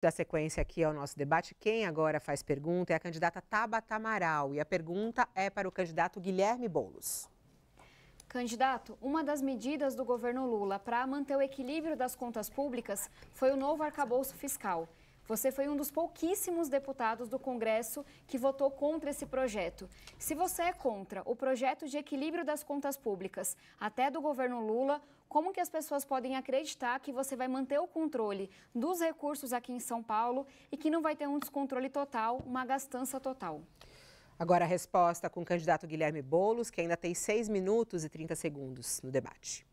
da sequência aqui ao nosso debate. Quem agora faz pergunta é a candidata Tabata Amaral e a pergunta é para o candidato Guilherme Boulos. Candidato, uma das medidas do governo Lula para manter o equilíbrio das contas públicas foi o novo arcabouço fiscal. Você foi um dos pouquíssimos deputados do Congresso que votou contra esse projeto. Se você é contra o projeto de equilíbrio das contas públicas, até do governo Lula, como que as pessoas podem acreditar que você vai manter o controle dos recursos aqui em São Paulo e que não vai ter um descontrole total, uma gastança total? Agora a resposta com o candidato Guilherme Bolos, que ainda tem 6 minutos e 30 segundos no debate.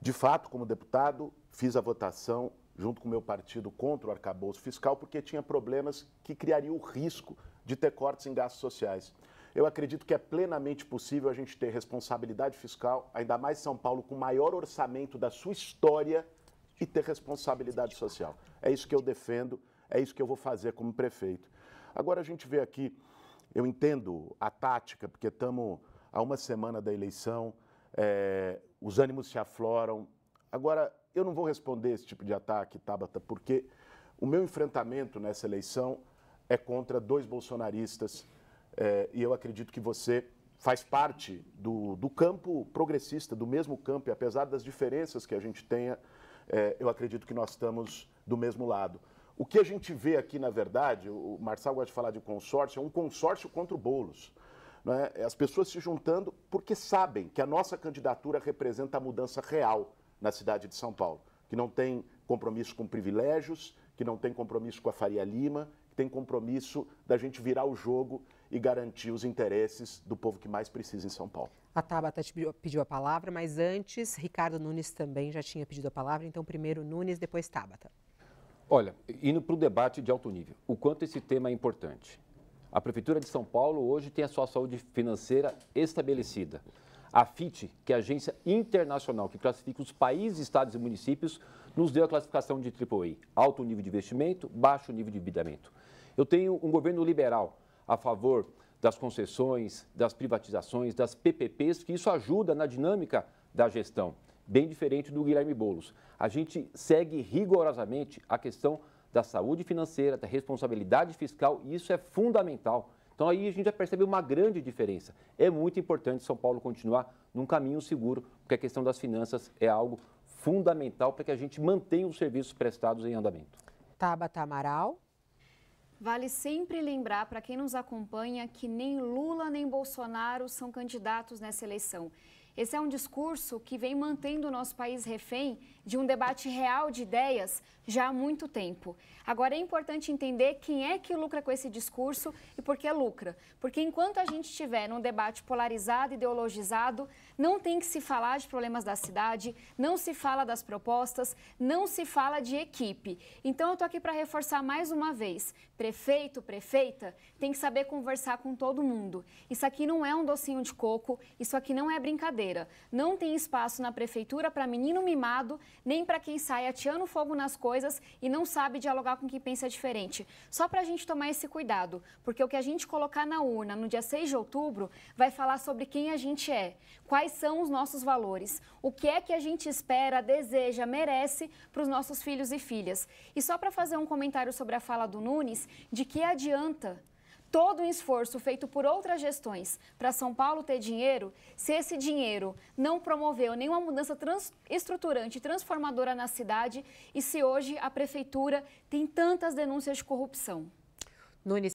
De fato, como deputado, fiz a votação junto com o meu partido, contra o arcabouço fiscal, porque tinha problemas que criariam o risco de ter cortes em gastos sociais. Eu acredito que é plenamente possível a gente ter responsabilidade fiscal, ainda mais São Paulo, com o maior orçamento da sua história e ter responsabilidade social. É isso que eu defendo, é isso que eu vou fazer como prefeito. Agora a gente vê aqui, eu entendo a tática, porque estamos há uma semana da eleição, é, os ânimos se afloram, Agora, eu não vou responder esse tipo de ataque, Tabata, porque o meu enfrentamento nessa eleição é contra dois bolsonaristas é, e eu acredito que você faz parte do, do campo progressista, do mesmo campo, e apesar das diferenças que a gente tenha, é, eu acredito que nós estamos do mesmo lado. O que a gente vê aqui, na verdade, o Marçal gosta de falar de consórcio, é um consórcio contra o Boulos. Né? As pessoas se juntando porque sabem que a nossa candidatura representa a mudança real na cidade de São Paulo, que não tem compromisso com privilégios, que não tem compromisso com a Faria Lima, que tem compromisso da gente virar o jogo e garantir os interesses do povo que mais precisa em São Paulo. A Tabata te pediu a palavra, mas antes, Ricardo Nunes também já tinha pedido a palavra, então primeiro Nunes, depois Tabata. Olha, indo para o debate de alto nível, o quanto esse tema é importante. A Prefeitura de São Paulo hoje tem a sua saúde financeira estabelecida. A FIT, que é a agência internacional que classifica os países, estados e municípios, nos deu a classificação de AAA, alto nível de investimento, baixo nível de endividamento. Eu tenho um governo liberal a favor das concessões, das privatizações, das PPPs, que isso ajuda na dinâmica da gestão, bem diferente do Guilherme Bolos. A gente segue rigorosamente a questão da saúde financeira, da responsabilidade fiscal, e isso é fundamental então aí a gente já percebe uma grande diferença. É muito importante São Paulo continuar num caminho seguro, porque a questão das finanças é algo fundamental para que a gente mantenha os serviços prestados em andamento. Tabata Amaral. Vale sempre lembrar para quem nos acompanha que nem Lula nem Bolsonaro são candidatos nessa eleição. Esse é um discurso que vem mantendo o nosso país refém de um debate real de ideias já há muito tempo. Agora é importante entender quem é que lucra com esse discurso e por que lucra. Porque enquanto a gente estiver num debate polarizado, ideologizado, não tem que se falar de problemas da cidade, não se fala das propostas, não se fala de equipe. Então eu estou aqui para reforçar mais uma vez: prefeito, prefeita, tem que saber conversar com todo mundo. Isso aqui não é um docinho de coco, isso aqui não é brincadeira brasileira. Não tem espaço na prefeitura para menino mimado, nem para quem sai atiando fogo nas coisas e não sabe dialogar com quem pensa diferente. Só para a gente tomar esse cuidado, porque o que a gente colocar na urna no dia 6 de outubro vai falar sobre quem a gente é, quais são os nossos valores, o que é que a gente espera, deseja, merece para os nossos filhos e filhas. E só para fazer um comentário sobre a fala do Nunes, de que adianta todo o esforço feito por outras gestões para São Paulo ter dinheiro, se esse dinheiro não promoveu nenhuma mudança trans, estruturante, transformadora na cidade e se hoje a prefeitura tem tantas denúncias de corrupção? Nunes.